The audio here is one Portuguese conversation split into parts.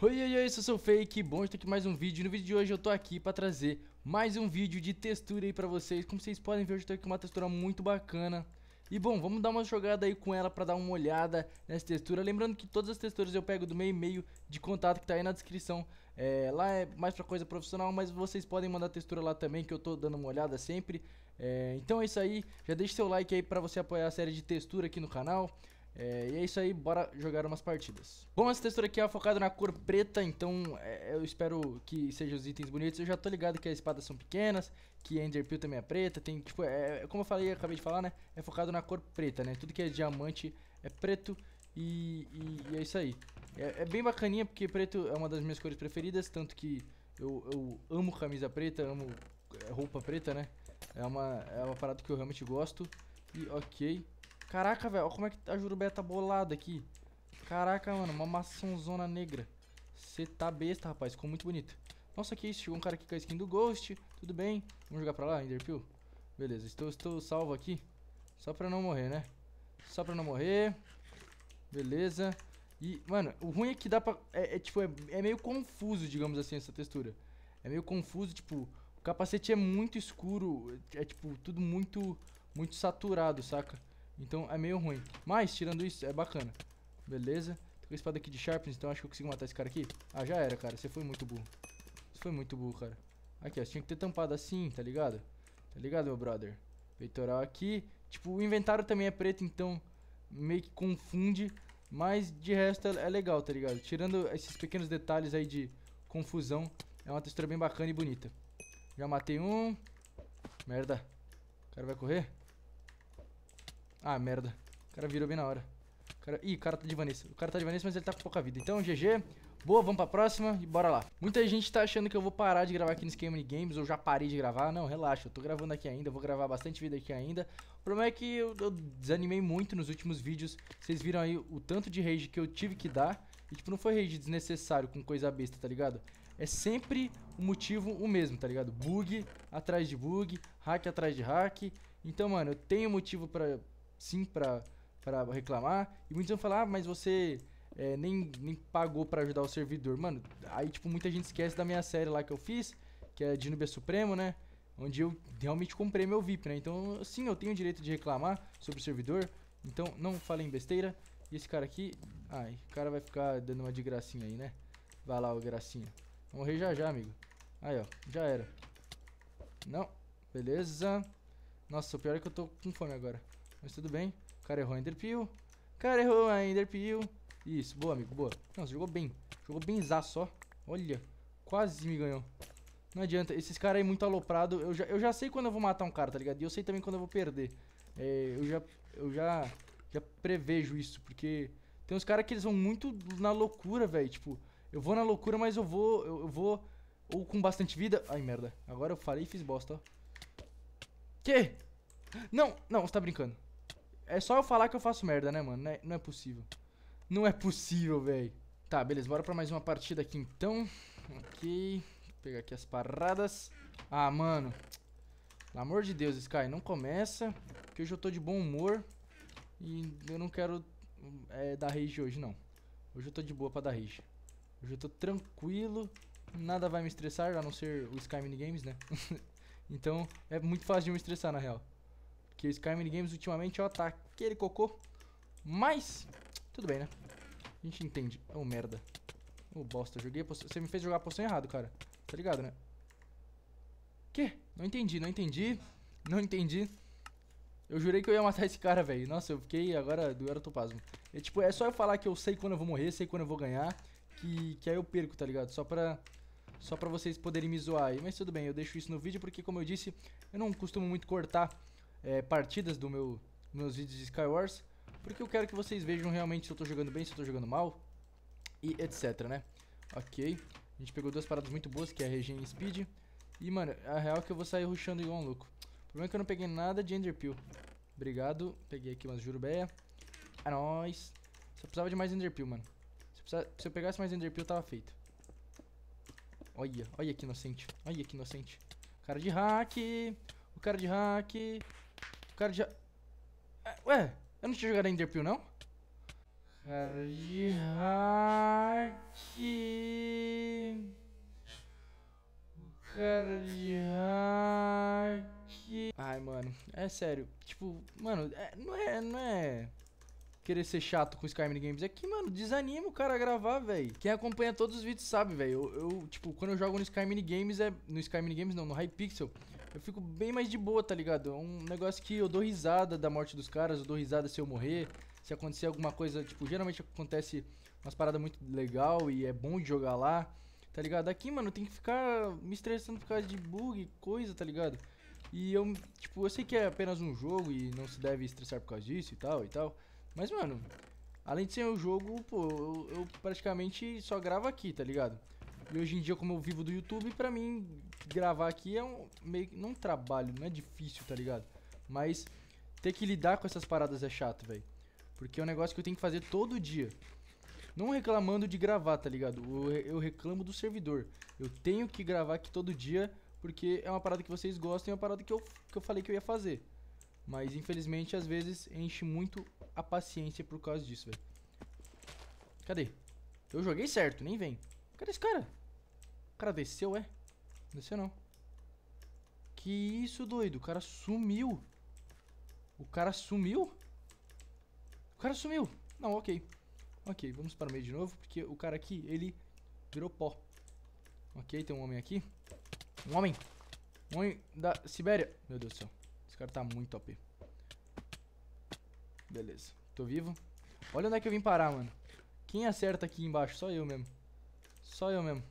Oi, oi, oi, sou o Fake, bom estar aqui mais um vídeo No vídeo de hoje eu tô aqui pra trazer mais um vídeo de textura aí pra vocês Como vocês podem ver, hoje eu tô aqui com uma textura muito bacana E bom, vamos dar uma jogada aí com ela pra dar uma olhada nessa textura Lembrando que todas as texturas eu pego do meu e-mail de contato que tá aí na descrição é, Lá é mais pra coisa profissional, mas vocês podem mandar textura lá também que eu tô dando uma olhada sempre é, Então é isso aí, já deixa seu like aí pra você apoiar a série de textura aqui no canal é, e é isso aí, bora jogar umas partidas. Bom, essa textura aqui é focada na cor preta, então é, eu espero que sejam os itens bonitos. Eu já tô ligado que as espadas são pequenas, que a Enderpeel também é preta, tem, tipo, é, é como eu falei, acabei de falar, né, é focado na cor preta, né, tudo que é diamante é preto e, e, e é isso aí. É, é bem bacaninha porque preto é uma das minhas cores preferidas, tanto que eu, eu amo camisa preta, amo é, roupa preta, né, é uma, é uma parada que eu realmente gosto. E ok, Caraca, velho, olha como é que a Jurubé tá bolada aqui. Caraca, mano, uma maçãzona negra. Você tá besta, rapaz, ficou muito bonito. Nossa, que isso, chegou um cara aqui com a skin do Ghost, tudo bem. Vamos jogar pra lá, Enderpeel? Beleza, estou, estou salvo aqui. Só pra não morrer, né? Só pra não morrer. Beleza. E, mano, o ruim é que dá pra... É, é tipo, é, é, meio confuso, digamos assim, essa textura. É meio confuso, tipo... O capacete é muito escuro. É, tipo, tudo muito... Muito saturado, saca? Então é meio ruim. Mas, tirando isso, é bacana. Beleza. Tô com a espada aqui de Sharpness, então acho que eu consigo matar esse cara aqui. Ah, já era, cara. Você foi muito burro. Você foi muito burro, cara. Aqui, ó. Você tinha que ter tampado assim, tá ligado? Tá ligado, meu brother? Peitoral aqui. Tipo, o inventário também é preto, então meio que confunde. Mas de resto é, é legal, tá ligado? Tirando esses pequenos detalhes aí de confusão, é uma textura bem bacana e bonita. Já matei um. Merda. O cara vai correr? Ah, merda. O cara virou bem na hora. O cara... Ih, o cara tá de Vanessa. O cara tá de Vanessa, mas ele tá com pouca vida. Então, GG. Boa, vamos pra próxima e bora lá. Muita gente tá achando que eu vou parar de gravar aqui no Esquema Games, ou já parei de gravar. Não, relaxa, eu tô gravando aqui ainda, vou gravar bastante vídeo aqui ainda. O problema é que eu, eu, desanimei muito nos últimos vídeos. Vocês viram aí o tanto de rage que eu tive que dar. E, tipo, não foi rage desnecessário com coisa besta, tá ligado? É sempre o motivo o mesmo, tá ligado? Bug atrás de bug, hack atrás de hack. Então, mano, eu tenho motivo pra, sim para reclamar. E muitos vão falar, ah, mas você é, nem, nem pagou para ajudar o servidor. Mano, aí tipo, muita gente esquece da minha série lá que eu fiz, que é de Nubia Supremo, né? Onde eu realmente comprei meu VIP, né? Então, sim, eu tenho o direito de reclamar sobre o servidor. Então, não em besteira. E esse cara aqui... Ai, o cara vai ficar dando uma de gracinha aí, né? Vai lá, o gracinha. Vou morrer já já, amigo. Aí, ó. Já era. Não. Beleza. Nossa, o pior é que eu tô com fome agora. Mas tudo bem. O cara errou a Enderpeel. O cara errou a Enderpeel. Isso, boa, amigo, boa. Nossa, jogou bem. Jogou bem só. Olha, quase me ganhou. Não adianta, esses caras aí muito aloprado, eu já, eu já sei quando eu vou matar um cara, tá ligado? E eu sei também quando eu vou perder. É, eu já, eu já, já prevejo isso, porque tem uns caras que eles vão muito na loucura, velho. Tipo, eu vou na loucura, mas eu vou, eu, eu, vou ou com bastante vida... Ai, merda. Agora eu falei e fiz bosta, ó. Que? Não, não, você tá brincando. É só eu falar que eu faço merda, né, mano? Não é, não é possível. Não é possível, velho. Tá, beleza. Bora pra mais uma partida aqui, então. Ok. Vou pegar aqui as paradas. Ah, mano. Pelo amor de Deus, Sky. Não começa. Porque hoje eu tô de bom humor. E eu não quero é, dar rage hoje, não. Hoje eu tô de boa pra dar rage. Hoje eu tô tranquilo. Nada vai me estressar, a não ser o Sky Minigames, né? então, é muito fácil de me estressar, na real. Que o Skyrim Games ultimamente, ó, é tá aquele cocô. Mas, tudo bem, né? A gente entende. Ô, é oh, merda. Ô, oh, bosta. Joguei poção... Você me fez jogar a poção errado, cara. Tá ligado, né? Que? Não entendi, não entendi. Não entendi. Eu jurei que eu ia matar esse cara, velho. Nossa, eu fiquei agora do erotopasmo. É tipo, é só eu falar que eu sei quando eu vou morrer, sei quando eu vou ganhar, que, que aí eu perco, tá ligado? Só pra, só pra vocês poderem me zoar aí. Mas tudo bem, eu deixo isso no vídeo porque, como eu disse, eu não costumo muito cortar é, partidas do meu meus vídeos de Skywars, porque eu quero que vocês vejam realmente se eu tô jogando bem, se eu tô jogando mal e etc, né? Ok, a gente pegou duas paradas muito boas, que é a Regen e Speed. E, mano, a real é que eu vou sair rushando igual um louco. O problema é que eu não peguei nada de Enderpeel. Obrigado, peguei aqui umas jurubeia. É nós. Só precisava de mais Enderpeel, mano. Se eu, precisava... Se eu pegasse mais Enderpeel, tava feito. Olha, olha que inocente. Olha que inocente. Cara de hack. O cara de hack cara já... É, ué, eu não tinha jogado Enderpeel, não? Cara de hack... Cara de hack... Ai, mano, é sério. Tipo, mano, é, não é... Não é querer ser chato com Skyrim Games é que, mano, desanima o cara a gravar, velho. Quem acompanha todos os vídeos sabe, velho. Eu, eu, tipo, quando eu jogo no Skyrim Games é. No Skyrim Games não, no Hypixel eu fico bem mais de boa, tá ligado? É um negócio que eu dou risada da morte dos caras, eu dou risada se eu morrer. Se acontecer alguma coisa, tipo, geralmente acontece umas paradas muito legal e é bom de jogar lá, tá ligado? Aqui, mano, tem que ficar me estressando por causa de bug, coisa, tá ligado? E eu, tipo, eu sei que é apenas um jogo e não se deve estressar por causa disso e tal e tal. Mas, mano, além de ser um jogo, pô, eu, eu praticamente só gravo aqui, tá ligado? E hoje em dia, como eu vivo do YouTube, pra mim, gravar aqui é um meio não é um trabalho, não é difícil, tá ligado? Mas ter que lidar com essas paradas é chato, velho. Porque é um negócio que eu tenho que fazer todo dia. Não reclamando de gravar, tá ligado? Eu reclamo do servidor. Eu tenho que gravar aqui todo dia porque é uma parada que vocês gostam e é uma parada que eu, que eu falei que eu ia fazer. Mas infelizmente às vezes enche muito a paciência por causa disso, velho. Cadê? Eu joguei certo, nem vem. Cadê esse cara? O cara desceu, é? Desceu não. Que isso, doido? O cara sumiu. O cara sumiu? O cara sumiu. Não, ok. Ok, vamos para o meio de novo, porque o cara aqui, ele virou pó. Ok, tem um homem aqui. Um homem. Um homem da Sibéria. Meu Deus do céu. Esse cara tá muito OP. Beleza. Tô vivo. Olha onde é que eu vim parar, mano. Quem acerta aqui embaixo? Só eu mesmo. Só eu mesmo.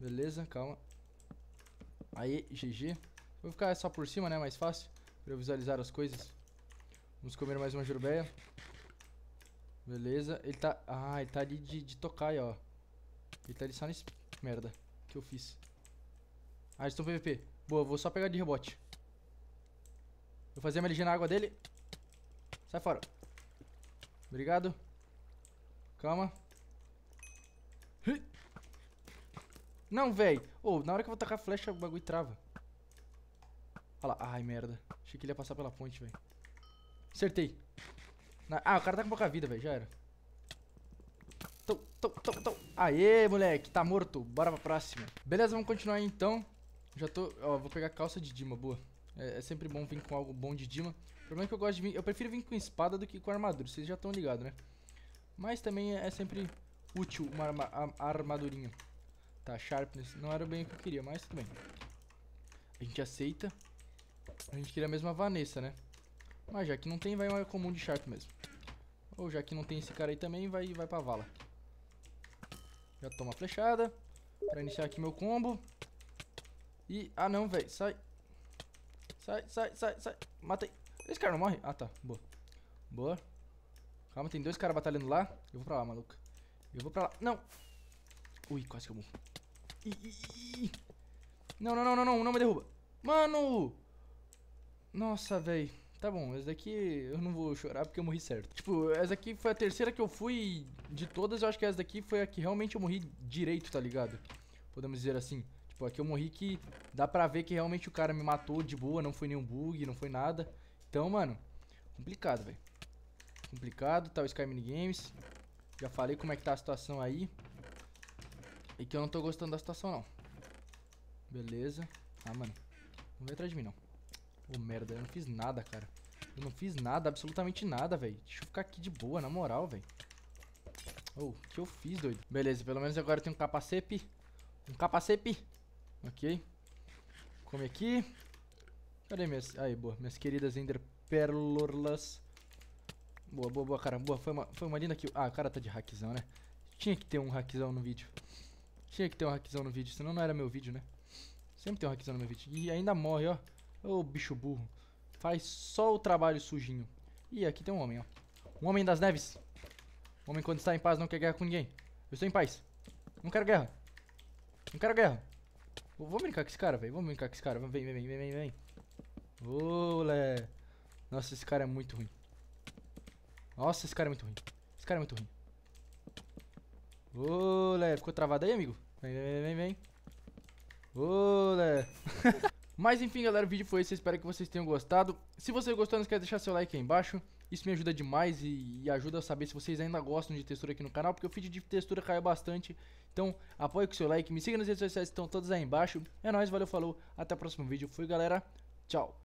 Beleza, calma. Aí, GG. Vou ficar só por cima, né? Mais fácil. Pra eu visualizar as coisas. Vamos comer mais uma jurbeia. Beleza. Ele tá... Ah, ele tá ali de, de tocar, ó. Ele tá ali só nesse... Merda. que eu fiz? Ah, eles estão PVP. Boa, vou só pegar de rebote. Vou fazer a MLG na água dele. Sai fora. Obrigado. Calma. Não, velho. Ô, oh, na hora que eu vou tacar a flecha, o bagulho trava. Olha lá. Ai, merda. Achei que ele ia passar pela ponte, velho. Acertei. Na... Ah, o cara tá com pouca vida, velho. Já era. Tô, tô, tô, tô. Aê, moleque. Tá morto. Bora pra próxima. Beleza, vamos continuar aí, então. Já tô... Ó, vou pegar calça de Dima, boa. É, é, sempre bom vir com algo bom de Dima. O problema é que eu gosto de vir... Eu prefiro vir com espada do que com armadura. Vocês já estão ligados, né? Mas também é, é sempre útil uma arma... armadurinha. Tá, sharpness. Não era bem o que eu queria, mas tudo bem. A gente aceita. A gente queria mesmo a Vanessa, né? Mas já que não tem, vai uma comum de sharp mesmo. Ou já que não tem esse cara aí também, vai, vai pra vala. Já toma a flechada. Pra iniciar aqui meu combo. E... Ah, não, velho. Sai. Sai, sai, sai, sai. Matei. Esse cara não morre? Ah, tá. Boa. Boa. Calma, tem dois caras batalhando lá. Eu vou pra lá, maluco. Eu vou pra lá. Não. Ui, quase que eu morro. Não, não, não, não, não, não me derruba. Mano! Nossa, velho. Tá bom, essa daqui eu não vou chorar porque eu morri certo. Tipo, essa daqui foi a terceira que eu fui de todas. Eu acho que essa daqui foi a que realmente eu morri direito, tá ligado? Podemos dizer assim. Tipo, aqui eu morri que dá pra ver que realmente o cara me matou de boa. Não foi nenhum bug, não foi nada. Então, mano, complicado, velho. Complicado, tá o Sky Minigames. Já falei como é que tá a situação aí. E que eu não tô gostando da situação, não. Beleza. Ah, mano. Não vem atrás de mim, não. Ô, oh, merda. Eu não fiz nada, cara. Eu não fiz nada, absolutamente nada, velho. Deixa eu ficar aqui de boa, na moral, velho. Oh, o que eu fiz, doido? Beleza, pelo menos agora eu tenho um capacete. Um capacete. Ok. Come aqui. Cadê minhas... Aí, boa. Minhas queridas enderperlorlas. Boa, boa, boa, cara. Boa, foi uma, foi uma linda kill. Ah, o cara tá de hackzão, né? Tinha que ter um hackzão no vídeo. Tinha que ter um hackzão no vídeo, senão não era meu vídeo, né? Sempre tem um hackzão no meu vídeo. E ainda morre, ó. Ô, bicho burro. Faz só o trabalho sujinho. E aqui tem um homem, ó. Um homem das neves. homem quando está em paz não quer guerra com ninguém. Eu estou em paz. Não quero guerra. Não quero guerra. Vou brincar com esse cara, velho. Vamos brincar com esse cara. Vem, vem, vem, vem, vem, vem. lé Nossa, esse cara é muito ruim. Nossa, esse cara é muito ruim. Esse cara é muito ruim. Ô, Lé, ficou travado aí, amigo? Vem, vem, vem, vem. Ô, Lé. Mas enfim, galera, o vídeo foi esse. Espero que vocês tenham gostado. Se você gostou, não esquece de deixar seu like aí embaixo. Isso me ajuda demais e, e, ajuda a saber se vocês ainda gostam de textura aqui no canal, porque o feed de textura caiu bastante. Então, apoie com seu like, me siga nas redes sociais, estão todas aí embaixo. É nóis, valeu, falou, até o próximo vídeo. Fui, galera. Tchau.